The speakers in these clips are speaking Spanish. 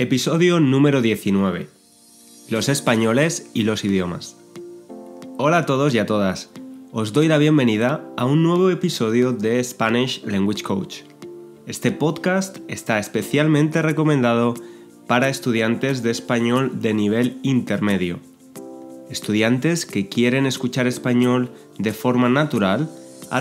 Episodio número 19. Los españoles y los idiomas. Hola a todos y a todas. Os doy la bienvenida a un nuevo episodio de Spanish Language Coach. Este podcast está especialmente recomendado para estudiantes de español de nivel intermedio. Estudiantes que quieren escuchar español de forma natural a,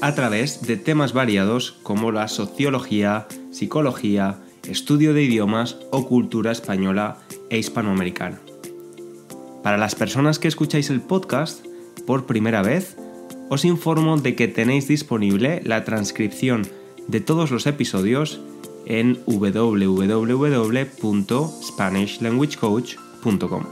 a través de temas variados como la sociología, psicología, estudio de idiomas o cultura española e hispanoamericana. Para las personas que escucháis el podcast por primera vez, os informo de que tenéis disponible la transcripción de todos los episodios en www.spanishlanguagecoach.com.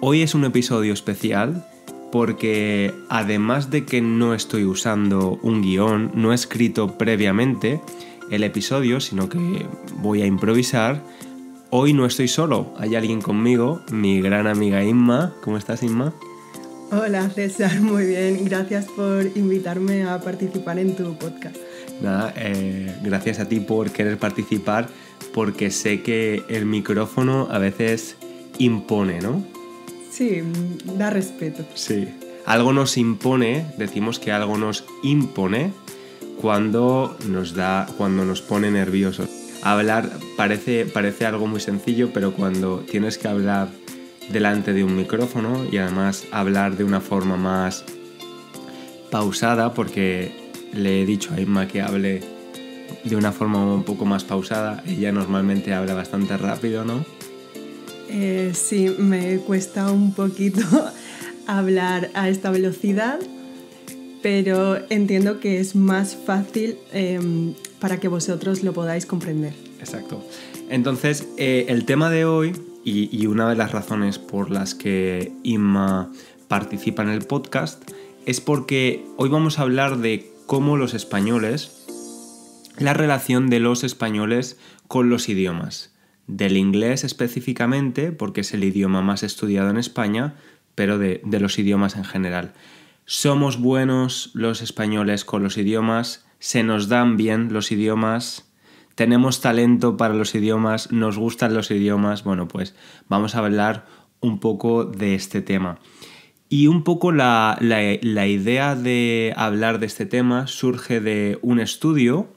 Hoy es un episodio especial porque además de que no estoy usando un guión no escrito previamente, el episodio, sino que voy a improvisar. Hoy no estoy solo, hay alguien conmigo, mi gran amiga Inma. ¿Cómo estás, Inma? Hola, César, muy bien. Gracias por invitarme a participar en tu podcast. Nada, eh, gracias a ti por querer participar, porque sé que el micrófono a veces impone, ¿no? Sí, da respeto. Sí. Algo nos impone, decimos que algo nos impone, cuando nos da, cuando nos pone nerviosos. Hablar parece, parece algo muy sencillo, pero cuando tienes que hablar delante de un micrófono y además hablar de una forma más pausada, porque le he dicho a Inma que hable de una forma un poco más pausada, ella normalmente habla bastante rápido, ¿no? Eh, sí, me cuesta un poquito hablar a esta velocidad, pero entiendo que es más fácil em, para que vosotros lo podáis comprender. Exacto. Entonces, eh, el tema de hoy y, una de las razones por las que Inma participa en el podcast es porque hoy vamos a hablar de cómo los españoles, la relación de los españoles con los idiomas, del inglés específicamente, porque es el idioma más estudiado en España, pero de los idiomas en general somos buenos los españoles con los idiomas, se nos dan bien los idiomas, tenemos talento para los idiomas, nos gustan los idiomas. Bueno, pues vamos a hablar un poco de este tema. Y un poco la, idea de hablar de este tema surge de un estudio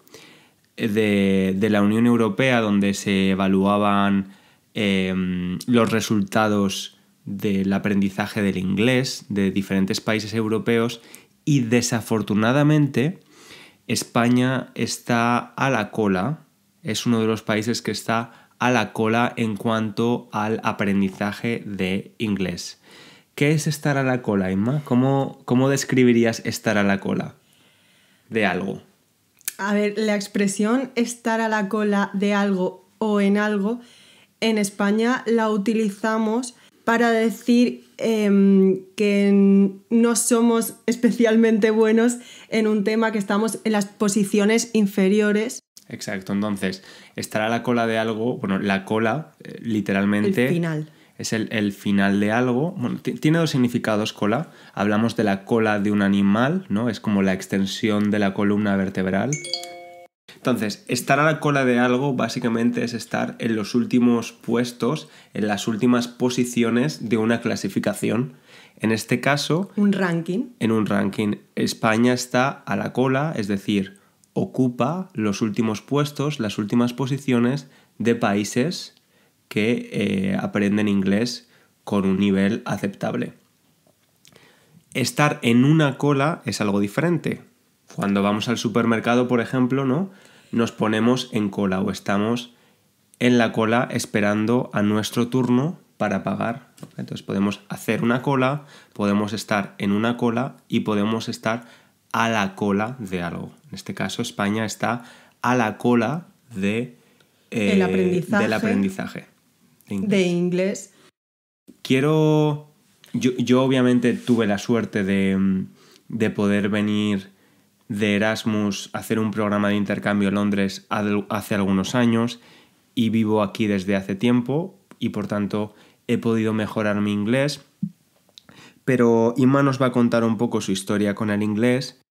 eh, de, la Unión Europea donde se evaluaban em, los resultados del aprendizaje del inglés de diferentes países europeos y desafortunadamente España está a la cola, es uno de los países que está a la cola en cuanto al aprendizaje de inglés. ¿Qué es estar a la cola, Inma? ¿Cómo, cómo describirías estar a la cola de algo? A ver, la expresión estar a la cola de algo o en algo, en España la utilizamos para decir em, que no somos especialmente buenos en un tema que estamos en las posiciones inferiores. Exacto, entonces estará la cola de algo, bueno, la cola eh, literalmente... El final. Es el, final de algo. tiene dos significados cola. Hablamos de la cola de un animal, ¿no? Es como la extensión de la columna vertebral. Entonces, estar a la cola de algo básicamente es estar en los últimos puestos, en las últimas posiciones de una clasificación. En este caso... Un ranking. En un ranking. España está a la cola, es decir, ocupa los últimos puestos, las últimas posiciones de países que eh, aprenden inglés con un nivel aceptable. Estar en una cola es algo diferente. Cuando vamos al supermercado, por ejemplo, ¿no? nos ponemos en cola o estamos en la cola esperando a nuestro turno para pagar. Entonces podemos hacer una cola, podemos estar en una cola y podemos estar a la cola de algo. En este caso España está a la cola de, eh, del aprendizaje de inglés. Quiero... Yo, obviamente tuve la suerte de poder venir de Erasmus hacer un programa de intercambio en Londres hace algunos años y vivo aquí desde hace tiempo y por tanto he podido mejorar mi inglés. Pero Inma nos va a contar un poco su historia con el inglés.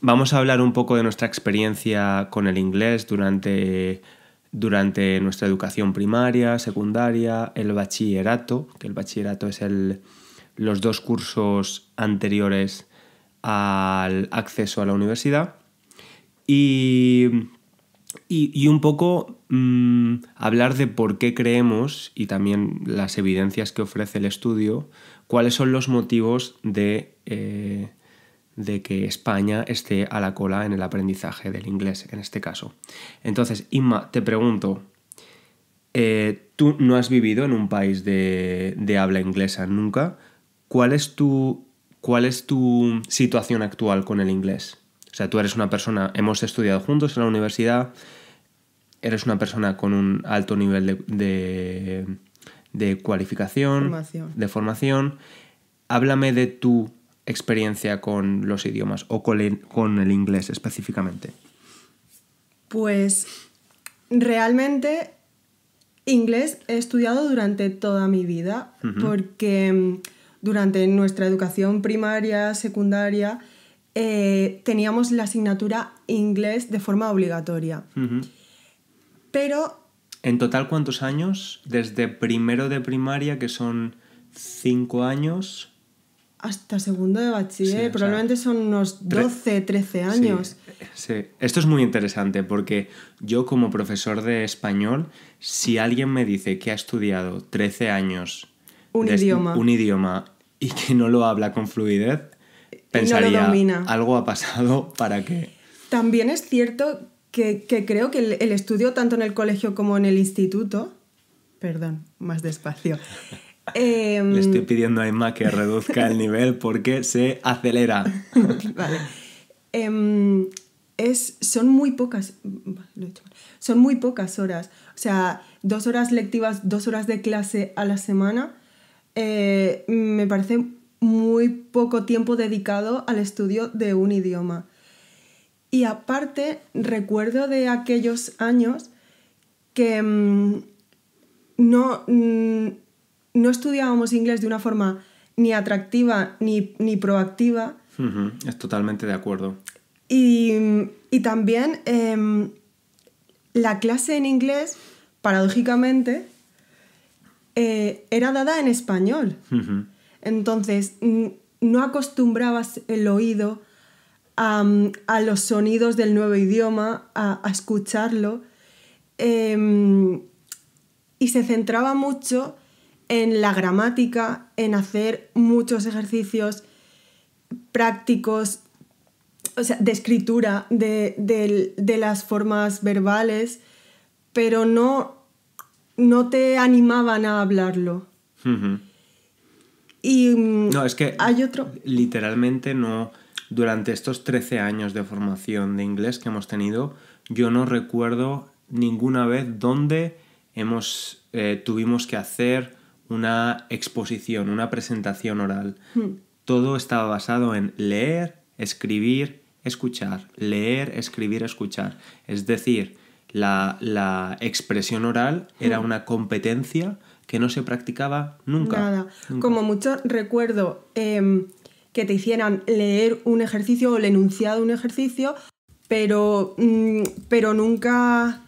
Vamos a hablar un poco de nuestra experiencia con el inglés durante, durante nuestra educación primaria, secundaria, el bachillerato, que el bachillerato es el, los dos cursos anteriores al acceso a la universidad y, un poco mm, hablar de por qué creemos y también las evidencias que ofrece el estudio, cuáles son los motivos de, eh, de que España esté a la cola en el aprendizaje del inglés en este caso. Entonces, Inma, te pregunto, eh, tú no has vivido en un país de habla inglesa nunca, ¿cuál es tu ¿cuál es tu situación actual con el inglés? O sea, tú eres una persona, hemos estudiado juntos en la universidad, eres una persona con un alto nivel de, de, cualificación, de formación. Háblame de tu experiencia con los idiomas o con el, inglés específicamente. Pues realmente inglés he estudiado durante toda mi vida porque durante nuestra educación primaria, secundaria, eh, teníamos la asignatura inglés de forma obligatoria. Pero... ¿En total cuántos años? Desde primero de primaria, que son cinco años, hasta segundo de bachiller, probablemente son unos 12, 13 años. Sí, esto es muy interesante porque yo como profesor de español, si alguien me dice que ha estudiado 13 años un, idioma. un idioma y que no lo habla con fluidez, pensaría que algo ha pasado para que... También es cierto que, creo que el, estudio, tanto en el colegio como en el instituto, perdón, más despacio. Le em, estoy pidiendo a Emma que reduzca el nivel porque se acelera. vale. Em, son muy pocas, son muy pocas horas. O sea, dos horas lectivas, dos horas de clase a la semana eh, me parece muy poco tiempo dedicado al estudio de un idioma. Y aparte, recuerdo de aquellos años que mm, mm, no, estudiábamos inglés de una forma ni atractiva ni, proactiva. Es totalmente de acuerdo. Y, también em, la clase en inglés, paradójicamente, eh, era dada en español. Entonces, no acostumbrabas el oído a, los sonidos del nuevo idioma, a, escucharlo, em, y se centraba mucho en la gramática, en hacer muchos ejercicios prácticos, de escritura, de las formas verbales, pero no, no te animaban a hablarlo. Y no, es que hay otro. Literalmente no. Durante estos 13 años de formación de inglés que hemos tenido, yo no recuerdo ninguna vez dónde hemos, eh, tuvimos que hacer una exposición, una presentación oral. Hmm. Todo estaba basado en leer, escribir, escuchar. Leer, escribir, escuchar. Es decir, la, expresión oral era hmm. una competencia que no se practicaba nunca. Nada. Como mucho recuerdo em, que te hicieran leer un ejercicio o el enunciado de un ejercicio, mm, pero, nunca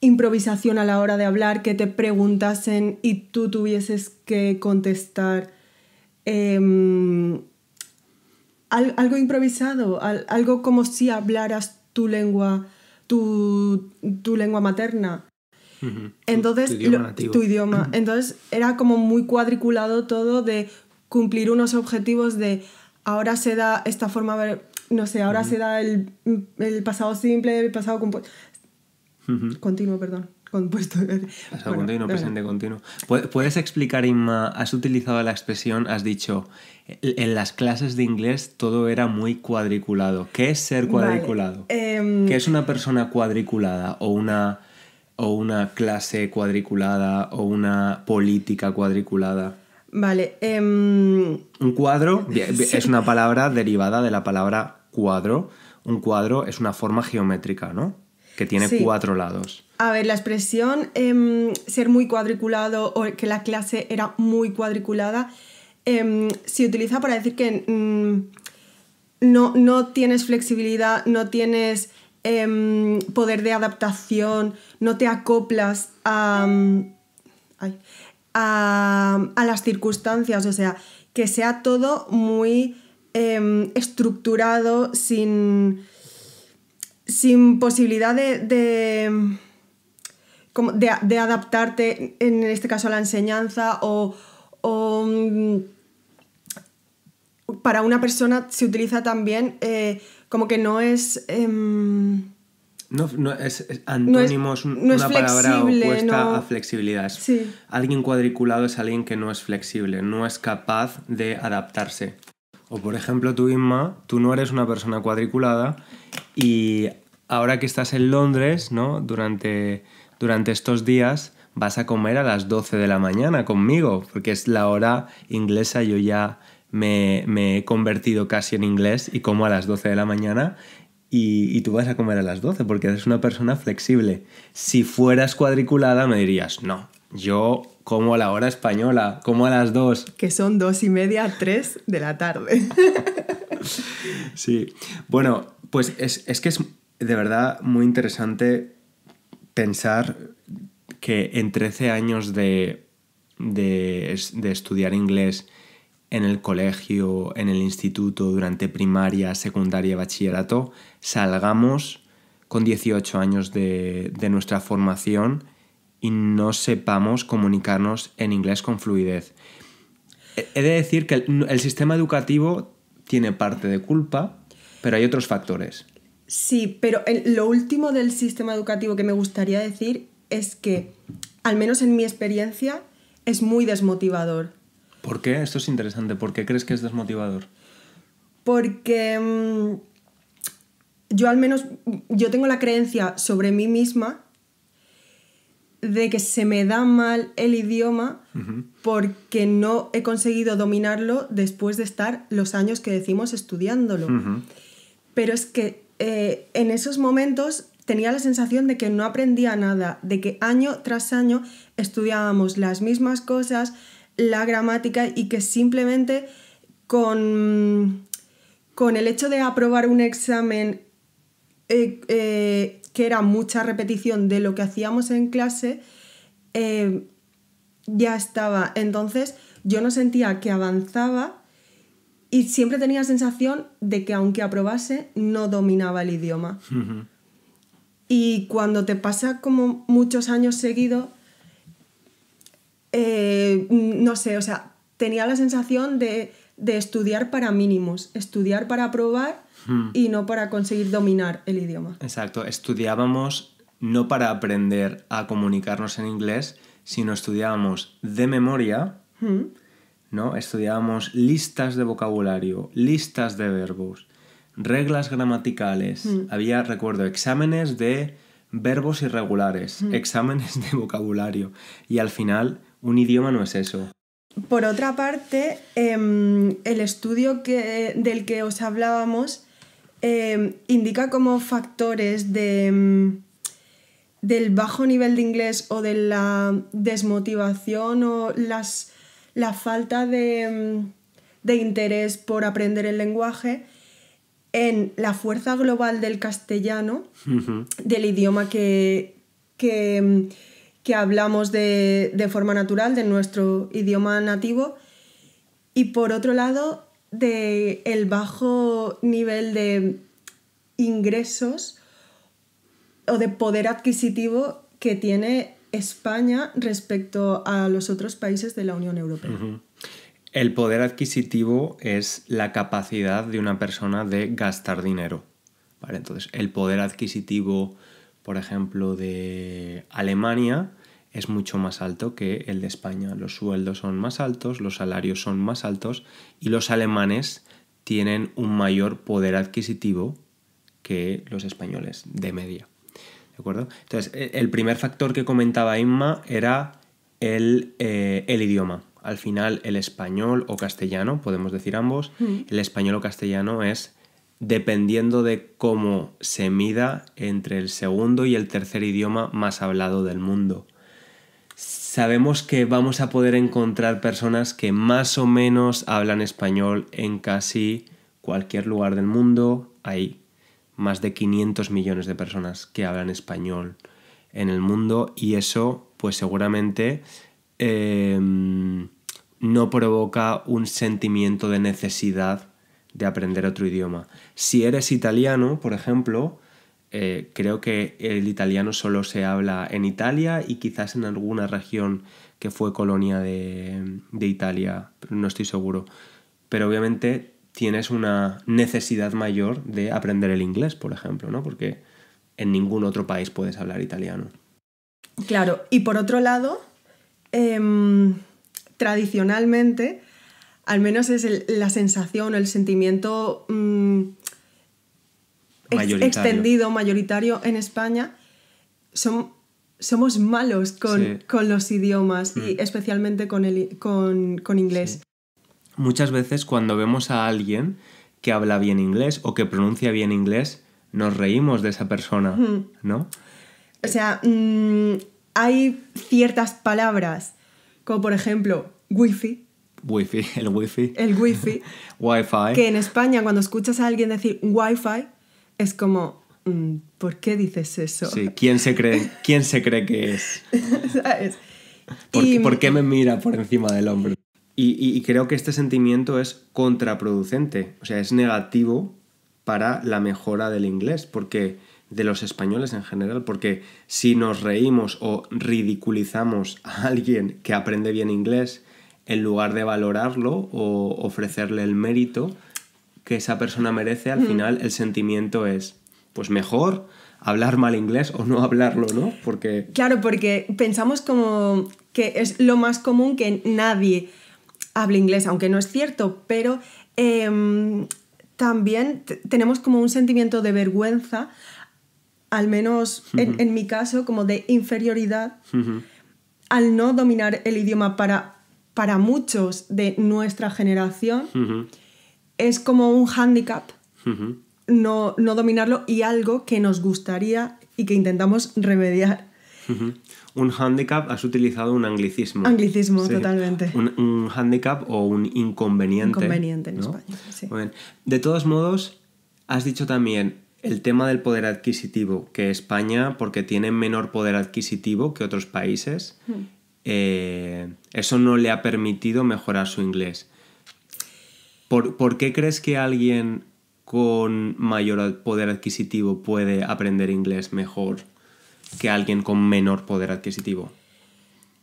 improvisación a la hora de hablar, que te preguntasen y tú tuvieses que contestar. Em, algo improvisado, algo como si hablaras tu lengua tu, lengua materna. Entonces, tu, idioma, Entonces era como muy cuadriculado todo de cumplir unos objetivos de ahora se da esta forma, no sé, ahora se da el, pasado simple, el pasado compuesto. Continuo, perdón. Pasado continuo, presente continuo. ¿Puedes explicar, Inma? Has utilizado la expresión, has dicho, e-, en las clases de inglés todo era muy cuadriculado. ¿Qué es ser cuadriculado? Eh, Em, ¿Qué es una persona cuadriculada o una, o una clase cuadriculada o una política cuadriculada? Vale. Em, Un cuadro es una palabra derivada de la palabra cuadro. Un cuadro es una forma geométrica, ¿no? Que tiene cuatro lados. A ver, la expresión em, ser muy cuadriculado o que la clase era muy cuadriculada se utiliza para decir que mm, no, tienes flexibilidad, no tienes em, poder de adaptación, no te acoplas mm, a, las circunstancias, o sea, que sea todo muy em, estructurado, sin, sin posibilidad de, adaptarte, en este caso, a la enseñanza o mm, para una persona se utiliza también eh, como que no em, es... no, es, antónimo, es, una palabra opuesta a flexibilidad. Alguien cuadriculado es alguien que no es flexible, no es capaz de adaptarse. O por ejemplo, tú, Inma, tú no eres una persona cuadriculada y ahora que estás en Londres, ¿no? Durante, durante estos días vas a comer a las 12 de la mañana conmigo, porque es la hora inglesa, yo ya me, he convertido casi en inglés y como a las 12 de la mañana y, tú vas a comer a las 12 porque eres una persona flexible. Si fueras cuadriculada me dirías, no, yo como a la hora española, como a las 2. Que son 2 y media, 3 de la tarde. sí, bueno, pues es, que es de verdad muy interesante pensar que en 13 años de, de, de estudiar inglés en el colegio, en el instituto, durante primaria, secundaria, bachillerato, salgamos con 18 años de, nuestra formación y no sepamos comunicarnos en inglés con fluidez. He de decir que el, sistema educativo tiene parte de culpa, pero hay otros factores. Sí, pero lo último del sistema educativo que me gustaría decir es que, al menos en mi experiencia, es muy desmotivador. ¿Por qué? Esto es interesante. ¿Por qué crees que es desmotivador? Porque mm, yo al menos, mm, yo tengo la creencia sobre mí misma de que se me da mal el idioma porque no he conseguido dominarlo después de estar los años que decimos estudiándolo. Pero es que eh, en esos momentos tenía la sensación de que no aprendía nada, de que año tras año estudiábamos las mismas cosas, la gramática y que simplemente con, con el hecho de aprobar un examen eh, eh, que era mucha repetición de lo que hacíamos en clase, eh, ya estaba. Entonces yo no sentía que avanzaba y siempre tenía sensación de que aunque aprobase, no dominaba el idioma. Y cuando te pasa como muchos años seguidos, eh, mm, no sé, o sea, tenía la sensación de, estudiar para mínimos, estudiar para probar hmm. y no para conseguir dominar el idioma. Exacto, estudiábamos no para aprender a comunicarnos en inglés, sino estudiábamos de memoria, hmm. ¿no? Estudiábamos listas de vocabulario, listas de verbos, reglas gramaticales. Hmm. Había, recuerdo, exámenes de verbos irregulares, exámenes de vocabulario y al final un idioma no es eso. Por otra parte, em, el estudio que, del que os hablábamos em, indica como factores de, em, del bajo nivel de inglés o de la desmotivación o las, la falta de, interés por aprender el lenguaje en la fuerza global del castellano, del idioma que que hablamos de, forma natural, de nuestro idioma nativo, y por otro lado, de el bajo nivel de ingresos o de poder adquisitivo que tiene España respecto a los otros países de la Unión Europea. El poder adquisitivo es la capacidad de una persona de gastar dinero. entonces, el poder adquisitivo por ejemplo, de Alemania es mucho más alto que el de España. Los sueldos son más altos, los salarios son más altos y los alemanes tienen un mayor poder adquisitivo que los españoles de media. ¿De acuerdo? Entonces, e, el primer factor que comentaba Inma era eh, el, idioma. Al final, el español o castellano, podemos decir ambos, mm. el español o castellano es dependiendo de cómo se mida entre el segundo y el tercer idioma más hablado del mundo. Sabemos que vamos a poder encontrar personas que más o menos hablan español en casi cualquier lugar del mundo. Hay más de 500 millones de personas que hablan español en el mundo y eso pues seguramente em, no provoca un sentimiento de necesidad de aprender otro idioma. Si eres italiano, por ejemplo, eh, creo que el italiano solo se habla en Italia y quizás en alguna región que fue colonia de, de Italia, no estoy seguro. Pero obviamente tienes una necesidad mayor de aprender el inglés, por ejemplo, ¿no? Porque en ningún otro país puedes hablar italiano. Claro, y por otro lado, em, tradicionalmente al menos es la sensación el sentimiento mm, extendido, mayoritario en España, somos malos con, los idiomas y mm. especialmente con, el, inglés. Muchas veces cuando vemos a alguien que habla bien inglés o que pronuncia bien inglés, nos reímos de esa persona, ¿no? O sea, mm, hay ciertas palabras, como por ejemplo wifi, Wi-Fi, el Wi-Fi. El Wi-Fi. Wi-Fi. Que en España, cuando escuchas a alguien decir Wi-Fi, es como, mm, ¿por qué dices eso? Sí, ¿quién se cree, quién se cree que es? ¿Sabes? ¿Por, qué me mira por encima del hombro? Y, y creo que este sentimiento es contraproducente, o sea, es negativo para la mejora del inglés, porque de los españoles en general, porque si nos reímos o ridiculizamos a alguien que aprende bien inglés, en lugar de valorarlo o ofrecerle el mérito que esa persona merece, al mm. final el sentimiento es, pues mejor hablar mal inglés o no hablarlo, ¿no? Porque... Claro, porque pensamos como que es lo más común que nadie hable inglés, aunque no es cierto, pero em, también tenemos como un sentimiento de vergüenza, al menos en, mi caso, como de inferioridad, al no dominar el idioma para para muchos de nuestra generación es como un hándicap no, dominarlo y algo que nos gustaría y que intentamos remediar. Un hándicap, has utilizado un anglicismo. Anglicismo, totalmente. Un, hándicap o un inconveniente. Inconveniente en España, De todos modos, has dicho también el tema del poder adquisitivo, que España, porque tiene menor poder adquisitivo que otros países, hmm. Eh, eso no le ha permitido mejorar su inglés. ¿Por, ¿Por, qué crees que alguien con mayor poder adquisitivo puede aprender inglés mejor que alguien con menor poder adquisitivo?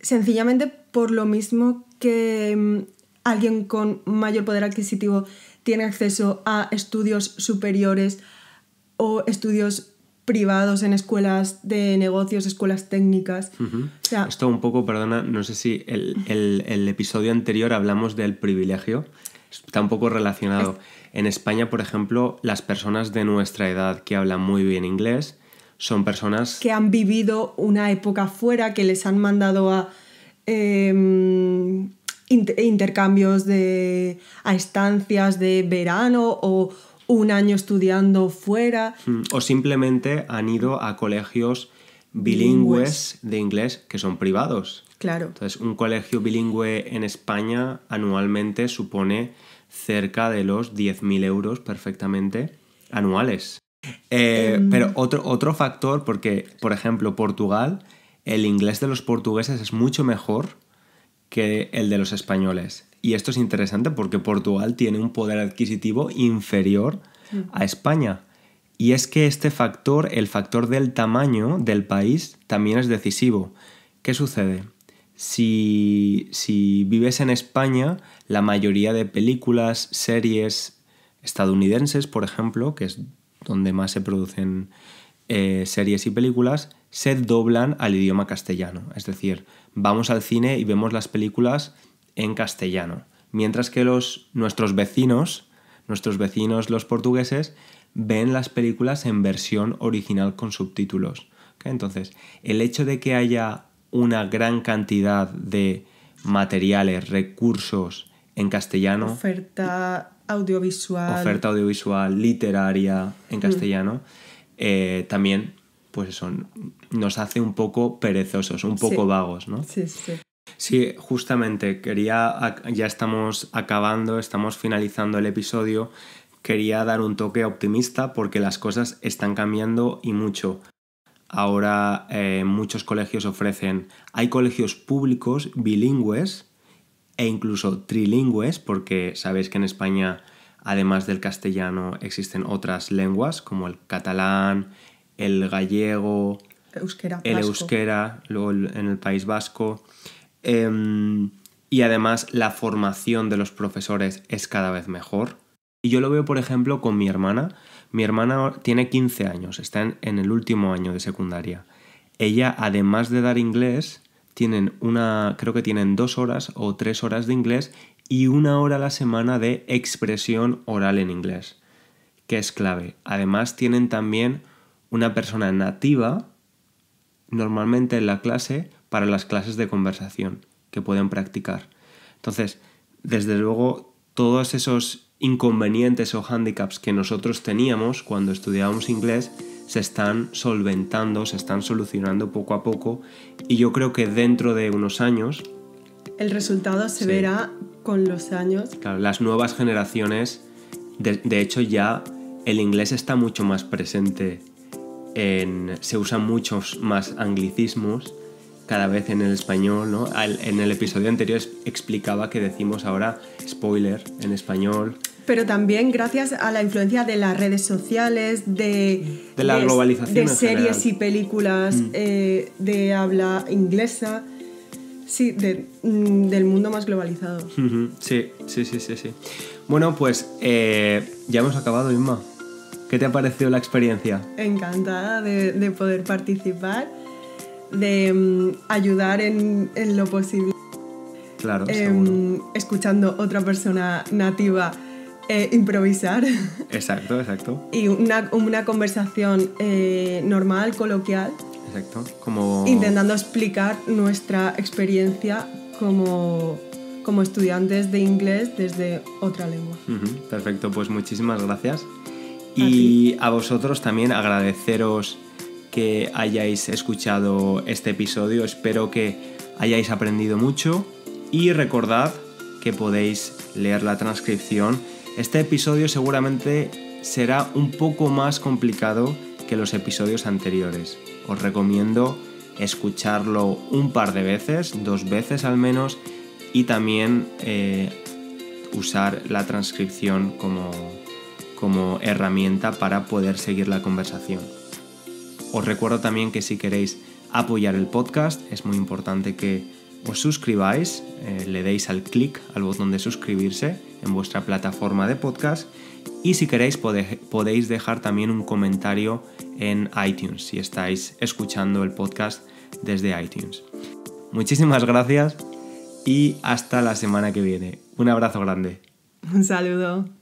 Sencillamente por lo mismo que mm, alguien con mayor poder adquisitivo tiene acceso a estudios superiores o estudios privados, en escuelas de negocios, escuelas técnicas. Esto un poco, perdona, no sé si el, el, episodio anterior hablamos del privilegio, está un poco relacionado. En España, por ejemplo, las personas de nuestra edad que hablan muy bien inglés son personas... Que han vivido una época fuera, que les han mandado a... Em, intercambios de, a estancias de verano o, un año estudiando fuera. Mm, o simplemente han ido a colegios bilingües, de inglés que son privados. Claro. Entonces, un colegio bilingüe en España anualmente supone cerca de los 10.000 euros perfectamente anuales. Eh, em. Pero otro, otro factor, porque, por ejemplo, Portugal, el inglés de los portugueses es mucho mejor que el de los españoles. Y esto es interesante porque Portugal tiene un poder adquisitivo inferior a España. Y es que este factor, el factor del tamaño del país, también es decisivo. ¿Qué sucede? Si, si vives en España, la mayoría de películas, series estadounidenses, por ejemplo, que es donde más se producen eh, series y películas, se doblan al idioma castellano. Es decir, vamos al cine y vemos las películas en castellano. Mientras que los, nuestros vecinos, nuestros vecinos los portugueses, ven las películas en versión original con subtítulos. Entonces, el hecho de que haya una gran cantidad de materiales, recursos en castellano. Oferta audiovisual. Oferta audiovisual, literaria en mm. castellano. Eh, también pues eso, nos hace un poco perezosos, un poco vagos, ¿no? Sí, sí. Sí, justamente, quería, ya estamos acabando, estamos finalizando el episodio, quería dar un toque optimista porque las cosas están cambiando y mucho. Ahora eh, muchos colegios ofrecen, hay colegios públicos bilingües e incluso trilingües, porque sabéis que en España, además del castellano, existen otras lenguas como el catalán, el gallego, el euskera, luego en el País Vasco. Em, y además la formación de los profesores es cada vez mejor. Y yo lo veo, por ejemplo, con mi hermana. Mi hermana tiene 15 años, está en, el último año de secundaria. Ella, además de dar inglés, tienen una, creo que tienen dos horas o tres horas de inglés y una hora a la semana de expresión oral en inglés, que es clave. Además, tienen también una persona nativa normalmente en la clase para las clases de conversación que pueden practicar. Entonces, desde luego, todos esos inconvenientes o hándicaps que nosotros teníamos cuando estudiábamos inglés se están solventando, se están solucionando poco a poco y yo creo que dentro de unos años... El resultado se verá con los años. las nuevas generaciones, de hecho ya el inglés está mucho más presente se usan muchos más anglicismos cada vez en el español, en el episodio anterior explicaba que decimos ahora spoiler en español. Pero también gracias a la influencia de las redes sociales, de, de la series y películas mm. eh, de habla inglesa. Sí, mm, del mundo más globalizado. Sí, sí, sí, sí, Bueno, pues eh, ya hemos acabado, Inma. ¿Qué te ha parecido la experiencia? Encantada de, poder participar, de mm, ayudar en, lo posible. Claro, em, Escuchando otra persona nativa eh, improvisar. Exacto, exacto. y una, conversación eh, normal, coloquial. Exacto, Intentando explicar nuestra experiencia como estudiantes de inglés desde otra lengua. perfecto, pues muchísimas gracias. Ah, y a, vosotros también agradeceros que hayáis escuchado este episodio. Espero que hayáis aprendido mucho y recordad que podéis leer la transcripción. Este episodio seguramente será un poco más complicado que los episodios anteriores. Os recomiendo escucharlo un par de veces, dos veces al menos, y también eh, usar la transcripción como, como herramienta para poder seguir la conversación. Os recuerdo también que si queréis apoyar el podcast es muy importante que os suscribáis, eh, le deis al clic al botón de suscribirse en vuestra plataforma de podcast y si queréis podéis dejar también un comentario en iTunes si estáis escuchando el podcast desde iTunes. Muchísimas gracias y hasta la semana que viene. Un abrazo grande. Un saludo.